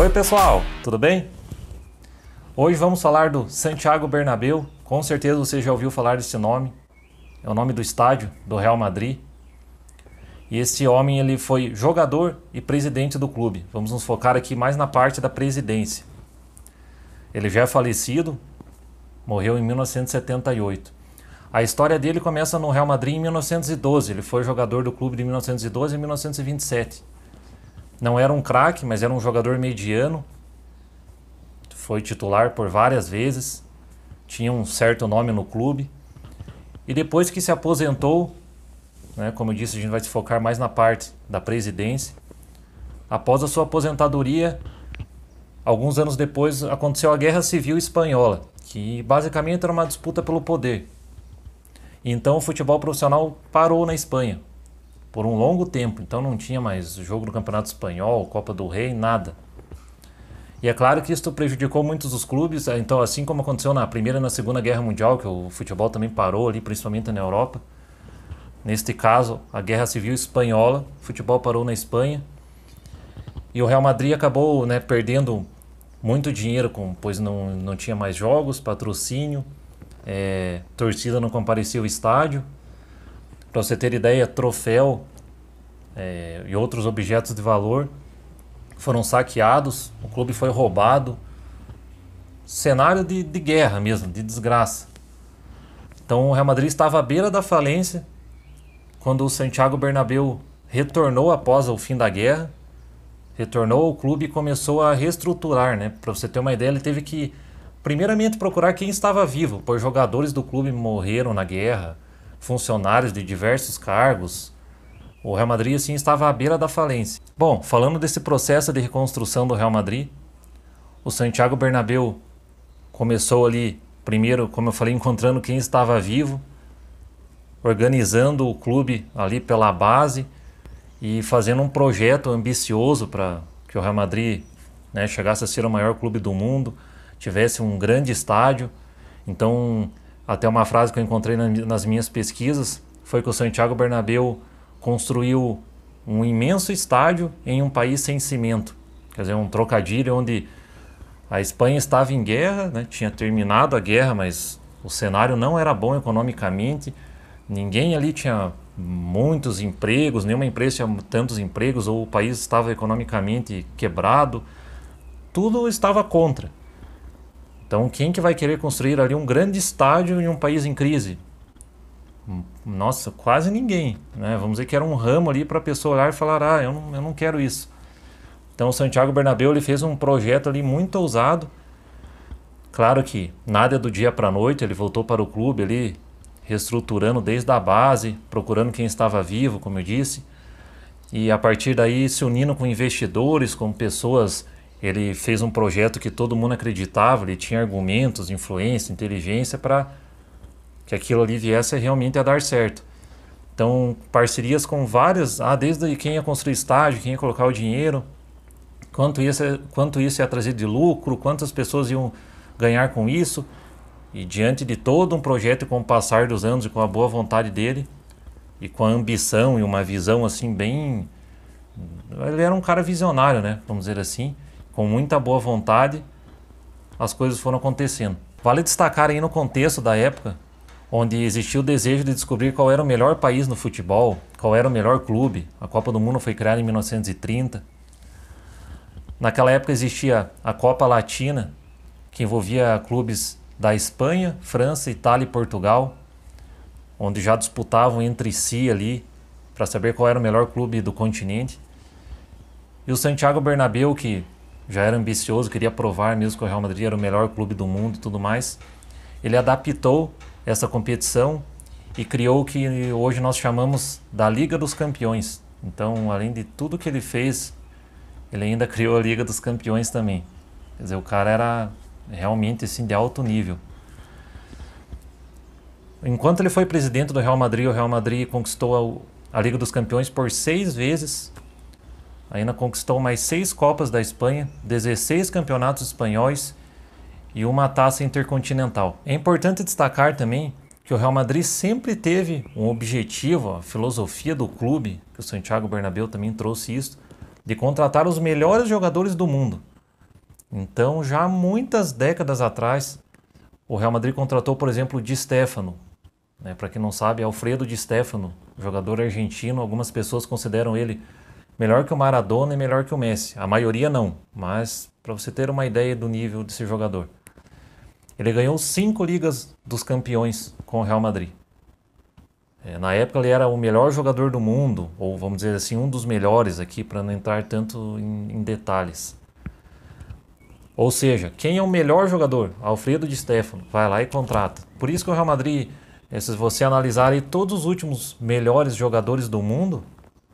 Oi pessoal, tudo bem? Hoje vamos falar do Santiago Bernabéu. Com certeza você já ouviu falar desse nome. É o nome do estádio do Real Madrid. E esse homem ele foi jogador e presidente do clube. Vamos nos focar aqui mais na parte da presidência. Ele já é falecido, morreu em 1978. A história dele começa no Real Madrid em 1912. Ele foi jogador do clube de 1912 a 1927. Não era um craque, mas era um jogador mediano. Foi titular por várias vezes. Tinha um certo nome no clube. E depois que se aposentou, né, como eu disse, a gente vai se focar mais na parte da presidência. Após a sua aposentadoria, alguns anos depois, aconteceu a Guerra Civil Espanhola, que basicamente era uma disputa pelo poder. Então o futebol profissional parou na Espanha por um longo tempo, então não tinha mais jogo no Campeonato Espanhol, Copa do Rei, nada. E é claro que isso prejudicou muitos dos clubes, eh, então assim como aconteceu na Primeira e na Segunda Guerra Mundial, que o futebol também parou ali, principalmente na Europa. Neste caso, a Guerra Civil Espanhola, o futebol parou na Espanha. E o Real Madrid acabou né, perdendo muito dinheiro, com, pois não, não tinha mais jogos, patrocínio, é, torcida não comparecia ao estádio. Para você ter ideia, troféu é, e outros objetos de valor foram saqueados, o clube foi roubado. Cenário de, de guerra mesmo, de desgraça. Então o Real Madrid estava à beira da falência quando o Santiago Bernabéu retornou após o fim da guerra. Retornou o clube e começou a reestruturar, né? Para você ter uma ideia, ele teve que primeiramente procurar quem estava vivo, pois jogadores do clube morreram na guerra funcionários de diversos cargos, o Real Madrid assim estava à beira da falência. Bom, falando desse processo de reconstrução do Real Madrid, o Santiago Bernabéu começou ali primeiro, como eu falei, encontrando quem estava vivo, organizando o clube ali pela base e fazendo um projeto ambicioso para que o Real Madrid né, chegasse a ser o maior clube do mundo, tivesse um grande estádio. Então, até uma frase que eu encontrei na, nas minhas pesquisas foi que o Santiago Bernabéu construiu um imenso estádio em um país sem cimento. Quer dizer, um trocadilho onde a Espanha estava em guerra, né? tinha terminado a guerra, mas o cenário não era bom economicamente. Ninguém ali tinha muitos empregos, nenhuma empresa tinha tantos empregos, ou o país estava economicamente quebrado. Tudo estava contra. Então, quem que vai querer construir ali um grande estádio em um país em crise? Nossa, quase ninguém. Né? Vamos dizer que era um ramo ali para a pessoa olhar e falar, ah, eu não, eu não quero isso. Então, o Santiago Bernabéu ele fez um projeto ali muito ousado. Claro que nada é do dia para a noite, ele voltou para o clube ali, reestruturando desde a base, procurando quem estava vivo, como eu disse. E a partir daí se unindo com investidores, com pessoas ele fez um projeto que todo mundo acreditava, ele tinha argumentos, influência, inteligência para que aquilo ali viesse realmente a dar certo. Então, parcerias com várias, ah, desde quem ia construir estágio, quem ia colocar o dinheiro, quanto isso, quanto isso ia trazer de lucro, quantas pessoas iam ganhar com isso. E diante de todo um projeto com o passar dos anos e com a boa vontade dele, e com a ambição e uma visão assim bem... Ele era um cara visionário, né? Vamos dizer assim com muita boa vontade, as coisas foram acontecendo. Vale destacar aí no contexto da época, onde existia o desejo de descobrir qual era o melhor país no futebol, qual era o melhor clube. A Copa do Mundo foi criada em 1930. Naquela época existia a Copa Latina, que envolvia clubes da Espanha, França, Itália e Portugal, onde já disputavam entre si ali para saber qual era o melhor clube do continente. E o Santiago Bernabéu, que já era ambicioso, queria provar mesmo que o Real Madrid era o melhor clube do mundo e tudo mais. Ele adaptou essa competição e criou o que hoje nós chamamos da Liga dos Campeões. Então, além de tudo que ele fez, ele ainda criou a Liga dos Campeões também. Quer dizer, o cara era realmente assim de alto nível. Enquanto ele foi presidente do Real Madrid, o Real Madrid conquistou a, a Liga dos Campeões por seis vezes Ainda conquistou mais seis Copas da Espanha, 16 campeonatos espanhóis e uma taça intercontinental. É importante destacar também que o Real Madrid sempre teve um objetivo, a filosofia do clube, que o Santiago Bernabéu também trouxe isso, de contratar os melhores jogadores do mundo. Então, já muitas décadas atrás, o Real Madrid contratou, por exemplo, o Di Stefano. Né? Para quem não sabe, Alfredo Di Stefano, jogador argentino. Algumas pessoas consideram ele melhor que o Maradona e melhor que o Messi. A maioria não, mas para você ter uma ideia do nível desse jogador. Ele ganhou cinco ligas dos campeões com o Real Madrid. É, na época ele era o melhor jogador do mundo, ou vamos dizer assim, um dos melhores aqui, para não entrar tanto em, em detalhes. Ou seja, quem é o melhor jogador? Alfredo de Stefano. Vai lá e contrata. Por isso que o Real Madrid, é, se você analisar aí todos os últimos melhores jogadores do mundo,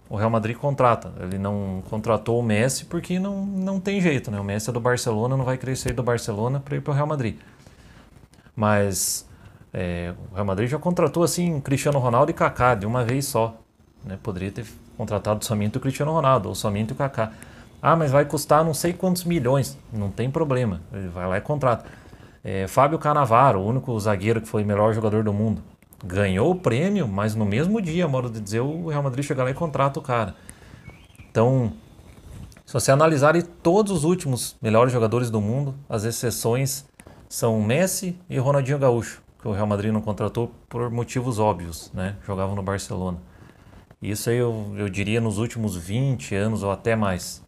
o Real Madrid contrata. Ele não contratou o Messi porque não, não tem jeito, né? O Messi é do Barcelona, não vai crescer do Barcelona para ir para o Real Madrid. Mas é, o Real Madrid já contratou assim Cristiano Ronaldo e Kaká de uma vez só. Né? Poderia ter contratado somente o Cristiano Ronaldo ou somente o Kaká. Ah, mas vai custar não sei quantos milhões. Não tem problema. Ele vai lá e contrata. É, Fábio Canavaro, o único zagueiro que foi melhor jogador do mundo ganhou o prêmio, mas no mesmo dia, modo de dizer, o Real Madrid chega lá e contrata o cara. Então, se você analisar todos os últimos melhores jogadores do mundo, as exceções são Messi e Ronaldinho Gaúcho, que o Real Madrid não contratou por motivos óbvios, né? Jogavam no Barcelona. Isso aí eu, eu diria nos últimos 20 anos ou até mais.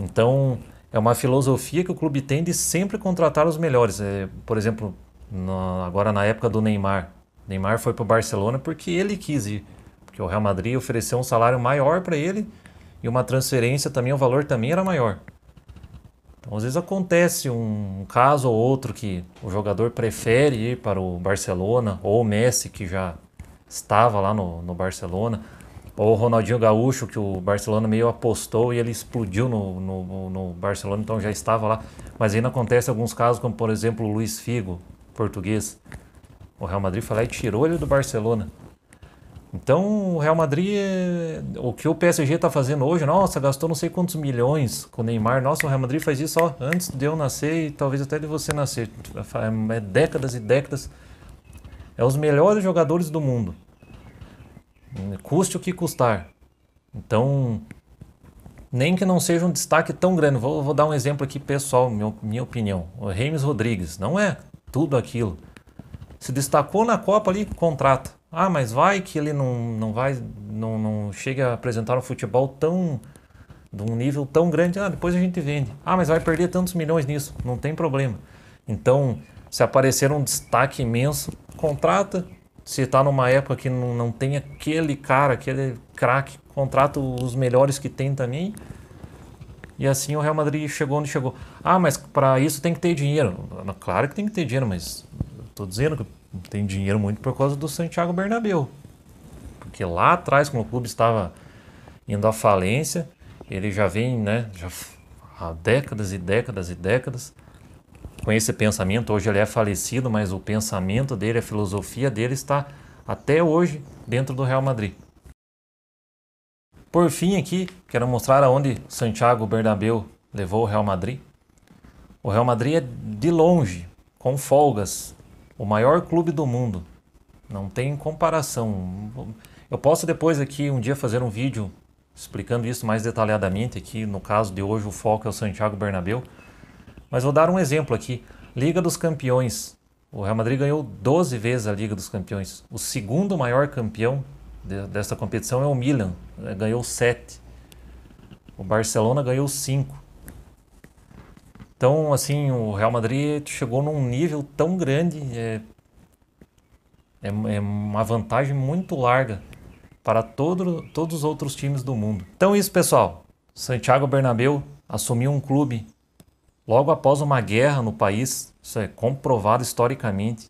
Então, é uma filosofia que o clube tem de sempre contratar os melhores. É, por exemplo, no, agora na época do Neymar, Neymar foi para o Barcelona porque ele quis ir, porque o Real Madrid ofereceu um salário maior para ele e uma transferência também, o valor também era maior. Então, às vezes acontece um caso ou outro que o jogador prefere ir para o Barcelona, ou o Messi, que já estava lá no, no Barcelona, ou o Ronaldinho Gaúcho, que o Barcelona meio apostou e ele explodiu no, no, no Barcelona, então já estava lá. Mas ainda acontece alguns casos, como por exemplo o Luiz Figo, português, o Real Madrid foi lá e tirou ele do Barcelona. Então, o Real Madrid, o que o PSG está fazendo hoje, nossa, gastou não sei quantos milhões com o Neymar. Nossa, o Real Madrid faz isso ó, antes de eu nascer e talvez até de você nascer. É décadas e décadas. É os melhores jogadores do mundo. Custe o que custar. Então, nem que não seja um destaque tão grande. Vou, vou dar um exemplo aqui pessoal, meu, minha opinião. O Reimes Rodrigues não é tudo aquilo se destacou na Copa ali, contrata. Ah, mas vai que ele não, não vai, não, não chega a apresentar um futebol tão de um nível tão grande, ah, depois a gente vende. Ah, mas vai perder tantos milhões nisso, não tem problema. Então, se aparecer um destaque imenso, contrata. Se está numa época que não, não tem aquele cara, aquele craque, contrata os melhores que tem também. E assim o Real Madrid chegou onde chegou. Ah, mas para isso tem que ter dinheiro. Claro que tem que ter dinheiro, mas Estou dizendo que tem dinheiro muito por causa do Santiago Bernabéu. Porque lá atrás, quando o clube estava indo à falência, ele já vem, né, já há décadas e décadas e décadas com esse pensamento. Hoje ele é falecido, mas o pensamento dele, a filosofia dele está até hoje dentro do Real Madrid. Por fim, aqui quero mostrar aonde Santiago Bernabéu levou o Real Madrid. O Real Madrid é de longe, com folgas, o maior clube do mundo. Não tem comparação. Eu posso depois aqui um dia fazer um vídeo explicando isso mais detalhadamente aqui, no caso de hoje o foco é o Santiago Bernabéu. Mas vou dar um exemplo aqui. Liga dos Campeões. O Real Madrid ganhou 12 vezes a Liga dos Campeões. O segundo maior campeão de, dessa competição é o Milan, ganhou 7. O Barcelona ganhou 5. Então, assim, o Real Madrid chegou num nível tão grande, é, é, é uma vantagem muito larga para todo, todos os outros times do mundo. Então, é isso, pessoal. Santiago Bernabéu assumiu um clube logo após uma guerra no país. Isso é comprovado historicamente.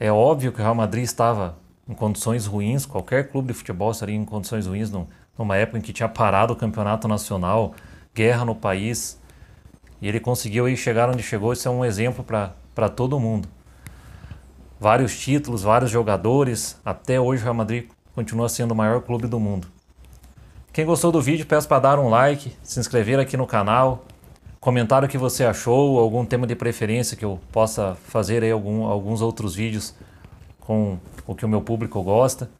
É óbvio que o Real Madrid estava em condições ruins, qualquer clube de futebol estaria em condições ruins numa época em que tinha parado o campeonato nacional, guerra no país, e ele conseguiu aí chegar onde chegou, isso é um exemplo para todo mundo. Vários títulos, vários jogadores, até hoje o Real Madrid continua sendo o maior clube do mundo. Quem gostou do vídeo, peço para dar um like, se inscrever aqui no canal, comentar o que você achou, algum tema de preferência que eu possa fazer aí algum, alguns outros vídeos com o que o meu público gosta.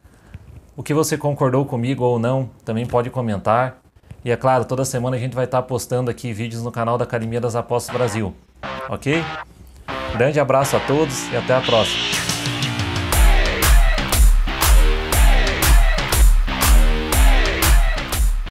O que você concordou comigo ou não, também pode comentar. E é claro, toda semana a gente vai estar tá postando aqui vídeos no canal da Academia das Apostas Brasil. Ok? Grande abraço a todos e até a próxima.